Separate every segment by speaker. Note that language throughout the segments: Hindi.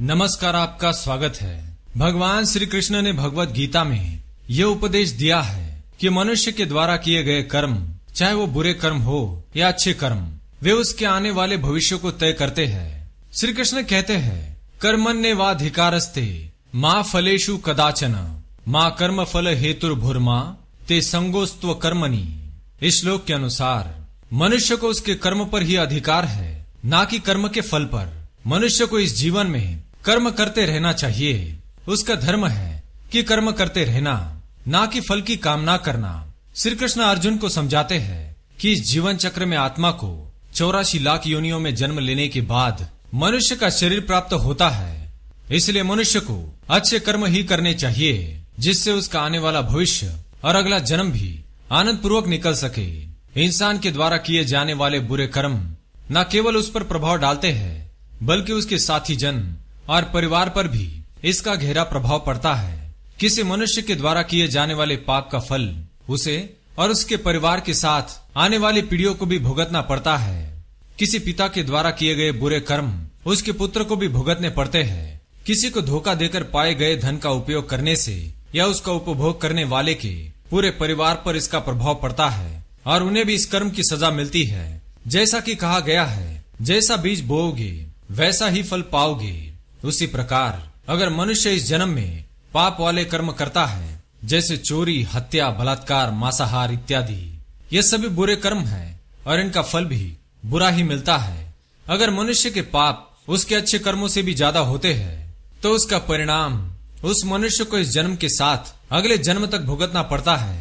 Speaker 1: नमस्कार आपका स्वागत है भगवान श्री कृष्ण ने भगवत गीता में यह उपदेश दिया है कि मनुष्य के द्वारा किए गए कर्म चाहे वो बुरे कर्म हो या अच्छे कर्म वे उसके आने वाले भविष्य को तय करते हैं श्री कृष्ण कहते हैं ने वाधिकारस्ते माँ फलेशु कदाचन माँ कर्म फल हेतुर्भुर्मा ते संगोस्तव कर्मनी इस श्लोक के अनुसार मनुष्य को उसके कर्म पर ही अधिकार है ना कि कर्म के फल पर मनुष्य को इस जीवन में कर्म करते रहना चाहिए उसका धर्म है कि कर्म करते रहना ना कि फल की कामना करना श्री कृष्ण अर्जुन को समझाते हैं कि इस जीवन चक्र में आत्मा को चौरासी लाख योनियों में जन्म लेने के बाद मनुष्य का शरीर प्राप्त होता है इसलिए मनुष्य को अच्छे कर्म ही करने चाहिए जिससे उसका आने वाला भविष्य और अगला जन्म भी आनंद पूर्वक निकल सके इंसान के द्वारा किए जाने वाले बुरे कर्म न केवल उस पर प्रभाव डालते हैं बल्कि उसके साथी जन और परिवार पर भी इसका गहरा प्रभाव पड़ता है किसी मनुष्य के द्वारा किए जाने वाले पाप का फल उसे और उसके परिवार के साथ आने वाली पीढ़ियों को भी भुगतना पड़ता है किसी पिता के द्वारा किए गए बुरे कर्म उसके पुत्र को भी भुगतने पड़ते हैं किसी को धोखा देकर पाए गए धन का उपयोग करने से या उसका उपभोग करने वाले के पूरे परिवार पर इसका प्रभाव पड़ता है और उन्हें भी इस कर्म की सजा मिलती है जैसा कि कहा गया है जैसा बीज बोओगे वैसा ही फल पाओगे उसी प्रकार अगर मनुष्य इस जन्म में पाप वाले कर्म करता है जैसे चोरी हत्या बलात्कार मांसाहार इत्यादि ये सभी बुरे कर्म हैं और इनका फल भी बुरा ही मिलता है अगर मनुष्य के पाप उसके अच्छे कर्मों से भी ज्यादा होते हैं तो उसका परिणाम उस मनुष्य को इस जन्म के साथ अगले जन्म तक भुगतना पड़ता है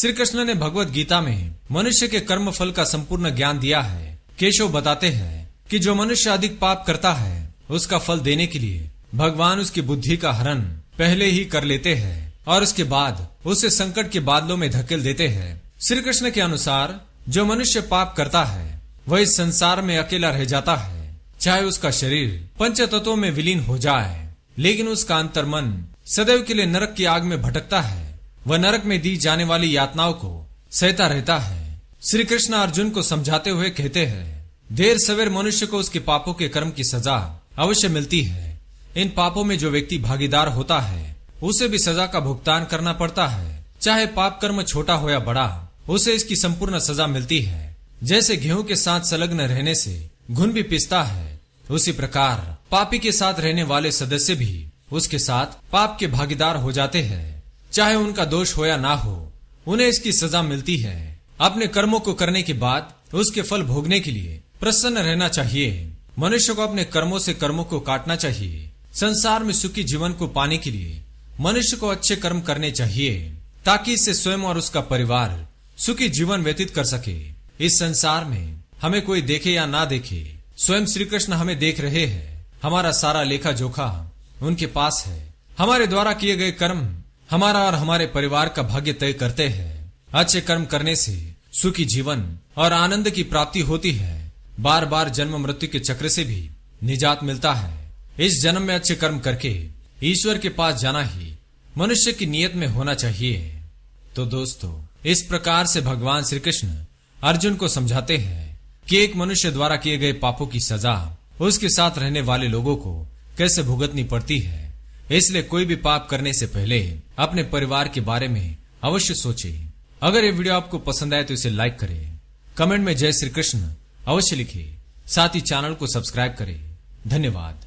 Speaker 1: श्री कृष्ण ने भगवत गीता में मनुष्य के कर्म फल का संपूर्ण ज्ञान दिया है केशव बताते हैं कि जो मनुष्य अधिक पाप करता है उसका फल देने के लिए भगवान उसकी बुद्धि का हरण पहले ही कर लेते हैं और उसके बाद उसे संकट के बादलों में धकेल देते हैं श्री कृष्ण के अनुसार जो मनुष्य पाप करता है वह इस संसार में अकेला रह जाता है चाहे उसका शरीर पंच तत्वों में विलीन हो जाए लेकिन उसका अंतर मन सदैव के लिए नरक की आग में भटकता है वह नरक में दी जाने वाली यातनाओं को सहता रहता है श्री कृष्ण अर्जुन को समझाते हुए कहते हैं देर सवेर मनुष्य को उसके पापों के कर्म की सजा अवश्य मिलती है इन पापों में जो व्यक्ति भागीदार होता है उसे भी सजा का भुगतान करना पड़ता है चाहे पाप कर्म छोटा हो या बड़ा उसे इसकी संपूर्ण सजा मिलती है जैसे गेहूं के साथ संलग्न रहने से घुन भी पिसता है उसी प्रकार पापी के साथ रहने वाले सदस्य भी उसके साथ पाप के भागीदार हो जाते हैं चाहे उनका दोष हो या ना हो उन्हें इसकी सजा मिलती है अपने कर्मों को करने के बाद उसके फल भोगने के लिए प्रसन्न रहना चाहिए मनुष्य को अपने कर्मों से कर्मों को काटना चाहिए संसार में सुखी जीवन को पाने के लिए मनुष्य को अच्छे कर्म करने चाहिए ताकि इससे स्वयं और उसका परिवार सुखी जीवन व्यतीत कर सके इस संसार में हमें कोई देखे या ना देखे स्वयं श्री कृष्ण हमें देख रहे हैं हमारा सारा लेखा जोखा उनके पास है हमारे द्वारा किए गए कर्म हमारा और हमारे परिवार का भाग्य तय करते हैं अच्छे कर्म करने से सुखी जीवन और आनंद की प्राप्ति होती है बार बार जन्म मृत्यु के चक्र से भी निजात मिलता है इस जन्म में अच्छे कर्म करके ईश्वर के पास जाना ही मनुष्य की नियत में होना चाहिए तो दोस्तों इस प्रकार से भगवान श्री कृष्ण अर्जुन को समझाते हैं कि एक मनुष्य द्वारा किए गए पापों की सजा उसके साथ रहने वाले लोगों को कैसे भुगतनी पड़ती है इसलिए कोई भी पाप करने से पहले अपने परिवार के बारे में अवश्य सोचे अगर ये वीडियो आपको पसंद आए तो इसे लाइक करें कमेंट में जय श्री कृष्ण अवश्य लिखें साथ ही चैनल को सब्सक्राइब करें धन्यवाद